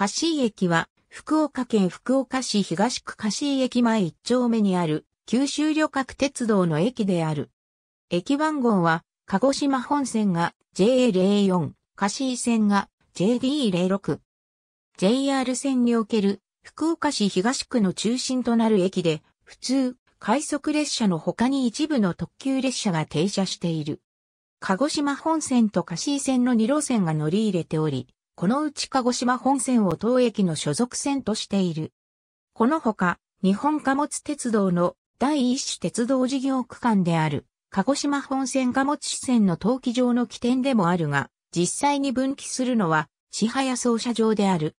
カシー駅は、福岡県福岡市東区カシー駅前1丁目にある、九州旅客鉄道の駅である。駅番号は、鹿児島本線が JA04、カシー線が JD06。JR 線における福岡市東区の中心となる駅で、普通、快速列車の他に一部の特急列車が停車している。鹿児島本線と香椎線の2路線が乗り入れており、このうち鹿児島本線を当駅の所属線としている。このほか、日本貨物鉄道の第一種鉄道事業区間である、鹿児島本線貨物支線の登記上の起点でもあるが、実際に分岐するのは、千早操車場である。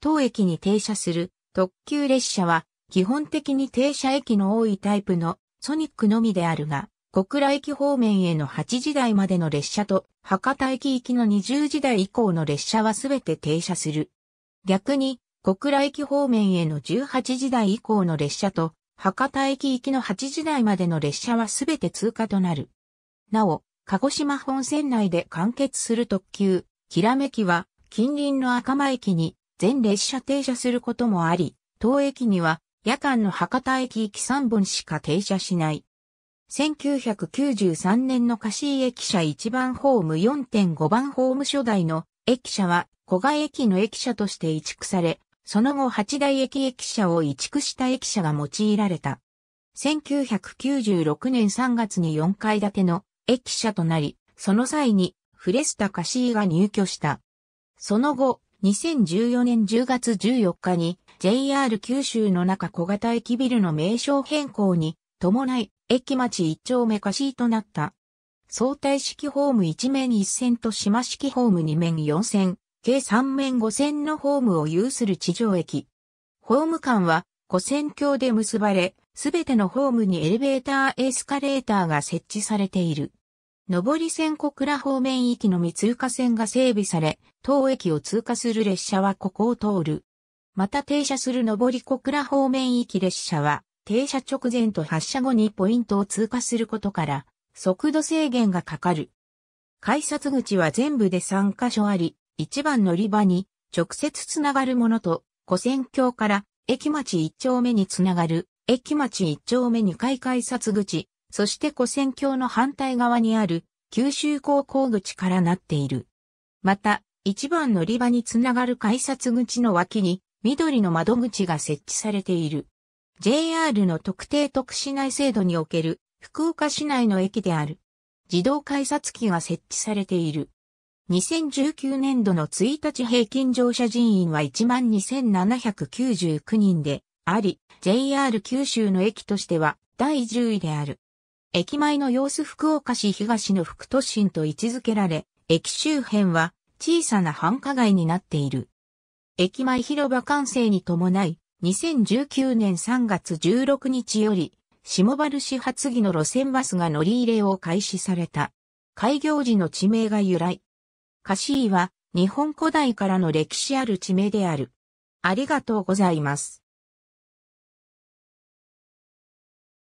当駅に停車する特急列車は、基本的に停車駅の多いタイプのソニックのみであるが、小倉駅方面への8時台までの列車と博多駅行きの20時台以降の列車はすべて停車する。逆に、小倉駅方面への18時台以降の列車と博多駅行きの8時台までの列車はすべて通過となる。なお、鹿児島本線内で完結する特急、きらめきは近隣の赤間駅に全列車停車することもあり、当駅には夜間の博多駅行き3本しか停車しない。1993年の貸井駅舎1番ホーム4.5番ホーム初代の駅舎は古賀駅の駅舎として移築され、その後8大駅駅舎を移築した駅舎が用いられた。1996年3月に4階建ての駅舎となり、その際にフレスタシーが入居した。その後、2014年10月14日に JR 九州の中小型駅ビルの名称変更に伴い、駅町一丁目貸しとなった。相対式ホーム1面1線と島式ホーム2面4線、計3面5線のホームを有する地上駅。ホーム間は、古線橋で結ばれ、すべてのホームにエレベーターエスカレーターが設置されている。上り線小倉方面行きのみ通過線が整備され、当駅を通過する列車はここを通る。また停車する上り小倉方面行き列車は、停車直前と発車後にポイントを通過することから、速度制限がかかる。改札口は全部で3カ所あり、1番乗り場に直接つながるものと、古線橋から駅町1丁目につながる、駅町1丁目2階改札口、そして古線橋の反対側にある九州高校口からなっている。また、1番乗り場につながる改札口の脇に緑の窓口が設置されている。JR の特定特市内制度における福岡市内の駅である。自動改札機が設置されている。2019年度の1日平均乗車人員は12,799人であり、JR 九州の駅としては第10位である。駅前の様子福岡市東の副都心と位置づけられ、駅周辺は小さな繁華街になっている。駅前広場完成に伴い、2019年3月16日より、下原始発着の路線バスが乗り入れを開始された。開業時の地名が由来。カシーは、日本古代からの歴史ある地名である。ありがとうございます。